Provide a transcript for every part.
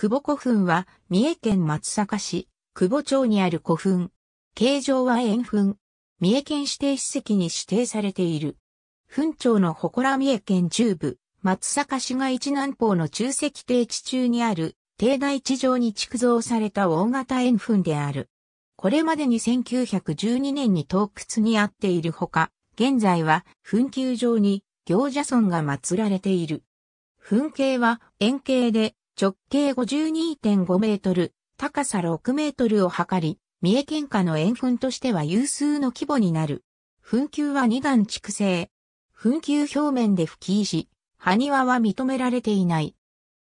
久保古墳は、三重県松阪市、久保町にある古墳。形状は円墳。三重県指定史跡に指定されている。墳町の祠三重県中部、松阪市街地南方の中石低地中にある、低大地上に築造された大型円墳である。これまでに1912年に洞窟にあっているほか、現在は墳丘上に行者村が祀られている。墳形は円形で直径52.5メートル、高さ6メートルを測り、三重県下の円墳としては有数の規模になる。墳丘は二段築成。墳丘表面で吹き石、埴輪は認められていない。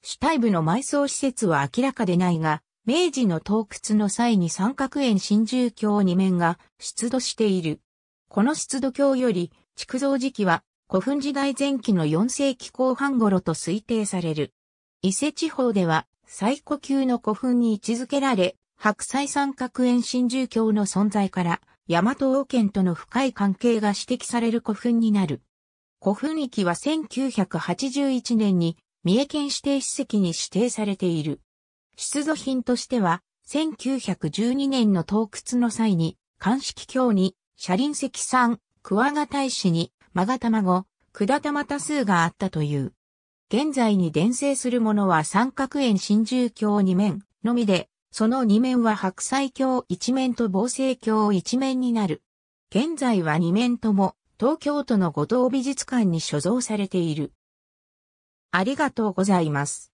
主体部の埋葬施設は明らかでないが、明治の洞窟の際に三角円新住橋2面が出土している。この出土橋より、築造時期は古墳時代前期の4世紀後半頃と推定される。伊勢地方では最古級の古墳に位置づけられ、白菜三角円新獣教の存在から、大和王権との深い関係が指摘される古墳になる。古墳域は1981年に三重県指定史跡に指定されている。出土品としては、1912年の洞窟の際に、鑑識教に、車輪石さん、クワガ石に、マガ卵、クダタマタ数があったという。現在に伝生するものは三角円真珠鏡2面のみで、その2面は白菜鏡1面と防生鏡1面になる。現在は2面とも東京都の五島美術館に所蔵されている。ありがとうございます。